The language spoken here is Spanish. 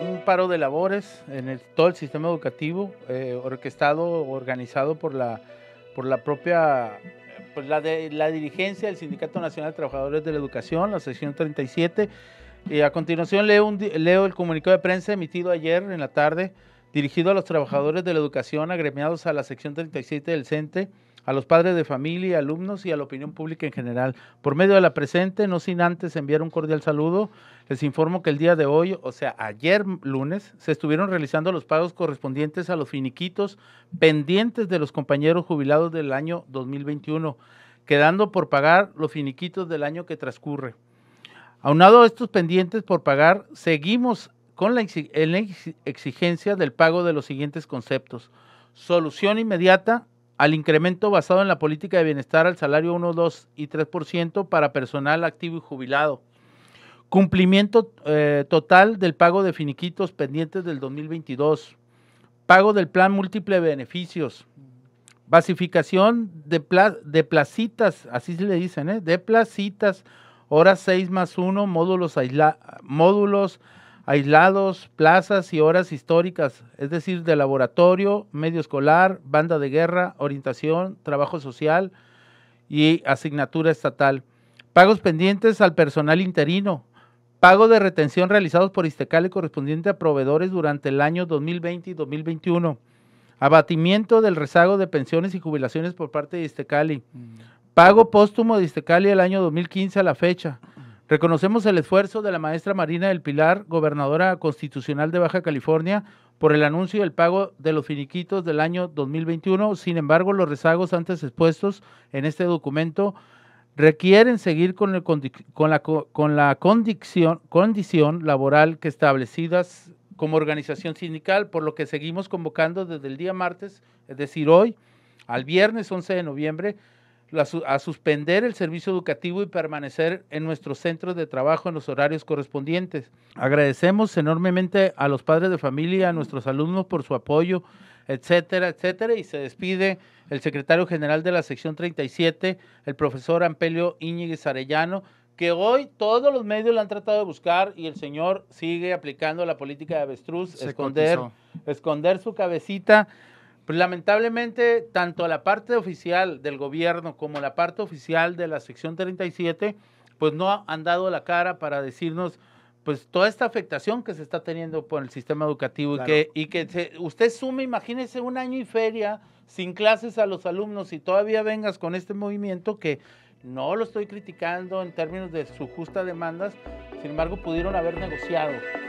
un paro de labores en todo el sistema educativo, eh, orquestado, organizado por la, por la propia pues, la, de, la dirigencia del Sindicato Nacional de Trabajadores de la Educación, la sección 37. Y a continuación leo, leo el comunicado de prensa emitido ayer en la tarde, dirigido a los trabajadores de la educación agremiados a la sección 37 del CENTE a los padres de familia, alumnos y a la opinión pública en general. Por medio de la presente, no sin antes enviar un cordial saludo, les informo que el día de hoy, o sea, ayer lunes, se estuvieron realizando los pagos correspondientes a los finiquitos pendientes de los compañeros jubilados del año 2021, quedando por pagar los finiquitos del año que transcurre. Aunado a estos pendientes por pagar, seguimos con la exigencia del pago de los siguientes conceptos. Solución inmediata al incremento basado en la política de bienestar al salario 1, 2 y 3% para personal activo y jubilado. Cumplimiento eh, total del pago de finiquitos pendientes del 2022. Pago del plan múltiple beneficios. Basificación de, de placitas, así se le dicen, ¿eh? de placitas, horas 6 más 1, módulos, módulos aislados, plazas y horas históricas, es decir, de laboratorio, medio escolar, banda de guerra, orientación, trabajo social y asignatura estatal. Pagos pendientes al personal interino. Pago de retención realizados por Istecali correspondiente a proveedores durante el año 2020 y 2021. Abatimiento del rezago de pensiones y jubilaciones por parte de Istecali. Mm. Pago póstumo de Istecali el año 2015 a la fecha. Reconocemos el esfuerzo de la maestra Marina del Pilar, gobernadora constitucional de Baja California, por el anuncio del pago de los finiquitos del año 2021. Sin embargo, los rezagos antes expuestos en este documento requieren seguir con, con la, condición, condición laboral que establecidas como organización sindical, por lo que seguimos convocando desde el día martes, es decir, hoy, al viernes 11 de noviembre, a suspender el servicio educativo y permanecer en nuestros centros de trabajo en los horarios correspondientes. Agradecemos enormemente a los padres de familia, a nuestros alumnos por su apoyo, etcétera, etcétera. Y se despide el secretario general de la sección 37, el profesor Ampelio Íñiguez Arellano, que hoy todos los medios lo han tratado de buscar y el señor sigue aplicando la política de avestruz, esconder, esconder su cabecita. Pues lamentablemente, tanto la parte oficial del gobierno como la parte oficial de la sección 37, pues no han dado la cara para decirnos pues toda esta afectación que se está teniendo por el sistema educativo y que, y que usted suma, imagínese un año y feria sin clases a los alumnos y todavía vengas con este movimiento que no lo estoy criticando en términos de su justa demandas, sin embargo pudieron haber negociado.